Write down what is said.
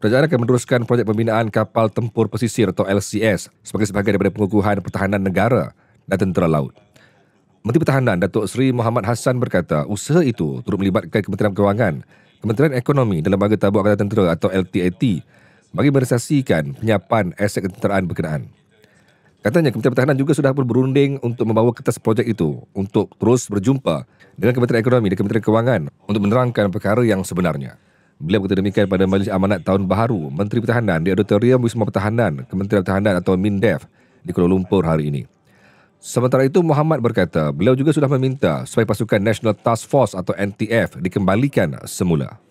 Kerajaan akan meneruskan projek pembinaan kapal tempur pesisir atau LCS sebagai sebahagian daripada pengukuhan pertahanan negara dan tentera laut. Menteri Pertahanan Datuk Seri Muhammad Hassan berkata, usaha itu turut melibatkan Kementerian Kewangan, Kementerian Ekonomi dan Lembaga Tabung Angkatan Tentera atau LTAT bagi merealisasikan penyiapan aset ketenteraan berkenaan. Katanya Kementerian Pertahanan juga sudah berunding untuk membawa kertas projek itu untuk terus berjumpa dengan Kementerian Ekonomi dan Kementerian Kewangan untuk menerangkan perkara yang sebenarnya. Beliau berkata demikian pada majlis amanat tahun baharu Menteri Pertahanan di Auditorium Wisma Pertahanan Kementerian Pertahanan atau MINDEF di Kuala Lumpur hari ini. Sementara itu Muhammad berkata beliau juga sudah meminta supaya pasukan National Task Force atau NTF dikembalikan semula.